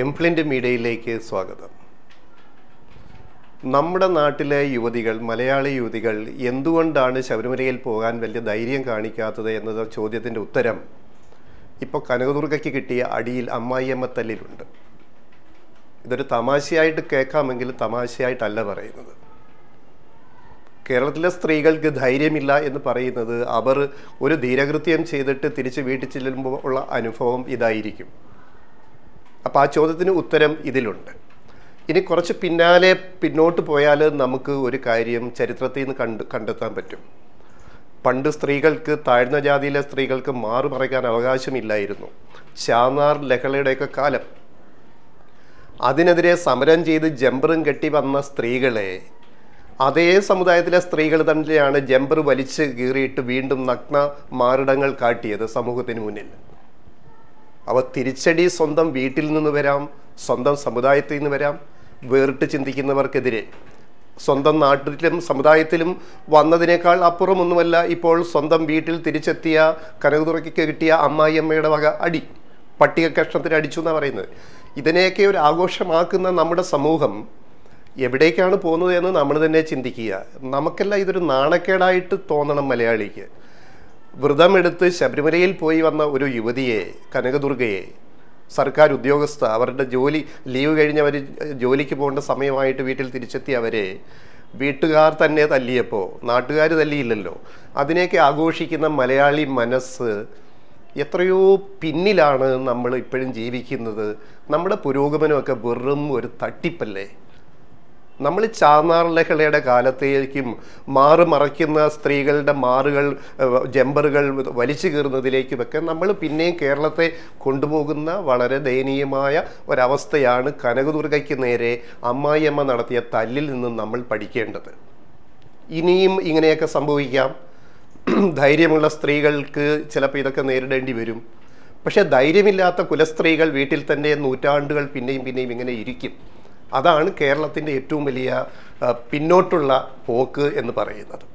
എംപ്ലിൻ്റ് മീഡിയയിലേക്ക് സ്വാഗതം നമ്മുടെ നാട്ടിലെ യുവതികൾ മലയാളി യുവതികൾ എന്തുകൊണ്ടാണ് ശബരിമലയിൽ പോകാൻ വലിയ ധൈര്യം കാണിക്കാത്തത് എന്നത് ചോദ്യത്തിൻ്റെ ഉത്തരം ഇപ്പോൾ കനകദുർഗയ്ക്ക് കിട്ടിയ അടിയിൽ അമ്മായിയമ്മ തല്ലിലുണ്ട് ഇതൊരു തമാശയായിട്ട് കേൾക്കാമെങ്കിലും തമാശയായിട്ടല്ല പറയുന്നത് കേരളത്തിലെ സ്ത്രീകൾക്ക് ധൈര്യമില്ല എന്ന് പറയുന്നത് അവർ ഒരു ധീരകൃത്യം ചെയ്തിട്ട് തിരിച്ച് വീട്ടിൽ ചെല്ലുമ്പോൾ ഉള്ള അനുഭവം ഇതായിരിക്കും അപ്പോൾ ആ ചോദ്യത്തിന് ഉത്തരം ഇതിലുണ്ട് ഇനി കുറച്ച് പിന്നാലെ പിന്നോട്ട് പോയാൽ നമുക്ക് ഒരു കാര്യം ചരിത്രത്തിൽ നിന്ന് കണ്ട് കണ്ടെത്താൻ പറ്റും പണ്ട് സ്ത്രീകൾക്ക് താഴ്ന്ന ജാതിയിലെ സ്ത്രീകൾക്ക് മാറു മറയ്ക്കാൻ അവകാശമില്ലായിരുന്നു ഷാനാർ ലഹളയുടെയൊക്കെ കാലം അതിനെതിരെ സമരം ചെയ്ത് ജംബറും കെട്ടി വന്ന സ്ത്രീകളെ അതേ സമുദായത്തിലെ സ്ത്രീകൾ തന്നെയാണ് ജംബർ വലിച്ച് കീറിയിട്ട് വീണ്ടും നഗ്ന മാറിടങ്ങൾ കാട്ടിയത് സമൂഹത്തിന് മുന്നിൽ അവ തിരിച്ചടി സ്വന്തം വീട്ടിൽ നിന്ന് വരാം സ്വന്തം സമുദായത്തിൽ നിന്ന് വരാം വേറിട്ട് ചിന്തിക്കുന്നവർക്കെതിരെ സ്വന്തം നാട്ടിലും സമുദായത്തിലും വന്നതിനേക്കാൾ അപ്പുറമൊന്നുമല്ല ഇപ്പോൾ സ്വന്തം വീട്ടിൽ തിരിച്ചെത്തിയ കനകതുറയ്ക്ക് കിട്ടിയ അമ്മയുടെ വക അടി പട്ടിക കഷ്ണത്തിന് അടിച്ചു എന്നാണ് പറയുന്നത് ഇതിനെയൊക്കെ ഒരു ആഘോഷമാക്കുന്ന നമ്മുടെ സമൂഹം എവിടേക്കാണ് പോകുന്നത് എന്ന് നമ്മൾ തന്നെ ചിന്തിക്കുക നമുക്കെല്ലാം ഇതൊരു നാണക്കേടായിട്ട് തോന്നണം മലയാളിക്ക് വ്രതമെടുത്ത് ശബരിമലയിൽ പോയി വന്ന ഒരു യുവതിയെ കനകദുർഗയെ സർക്കാർ ഉദ്യോഗസ്ഥ അവരുടെ ജോലി ലീവ് കഴിഞ്ഞ് അവർ ജോലിക്ക് പോകേണ്ട സമയമായിട്ട് വീട്ടിൽ തിരിച്ചെത്തി അവരെ വീട്ടുകാർ തന്നെ തല്ലിയപ്പോൾ നാട്ടുകാർ തല്ലിയില്ലല്ലോ അതിനെയൊക്കെ ആഘോഷിക്കുന്ന മലയാളി മനസ്സ് എത്രയോ പിന്നിലാണ് നമ്മൾ ഇപ്പോഴും ജീവിക്കുന്നത് നമ്മുടെ പുരോഗമനമൊക്കെ വെറും ഒരു തട്ടിപ്പല്ലേ നമ്മൾ ചാന്നാർ ലഹളയുടെ കാലത്തേക്കും മാറു മറയ്ക്കുന്ന സ്ത്രീകളുടെ മാറുകൾ ജമ്പറുകൾ വലിച്ചു കീറുന്നതിലേക്കുമൊക്കെ നമ്മൾ പിന്നെയും കേരളത്തെ കൊണ്ടുപോകുന്ന വളരെ ദയനീയമായ ഒരവസ്ഥയാണ് കനകദുർഗയ്ക്ക് നേരെ അമ്മായിയമ്മ നടത്തിയ തല്ലിൽ നിന്നും നമ്മൾ പഠിക്കേണ്ടത് ഇനിയും ഇങ്ങനെയൊക്കെ സംഭവിക്കാം ധൈര്യമുള്ള സ്ത്രീകൾക്ക് ചിലപ്പോൾ ഇതൊക്കെ നേരിടേണ്ടി വരും പക്ഷേ ധൈര്യമില്ലാത്ത കുലസ്ത്രീകൾ വീട്ടിൽ തന്നെ നൂറ്റാണ്ടുകൾ പിന്നെയും പിന്നെയും ഇങ്ങനെ ഇരിക്കും അതാണ് കേരളത്തിൻ്റെ ഏറ്റവും വലിയ പിന്നോട്ടുള്ള പോക്ക് എന്ന് പറയുന്നത്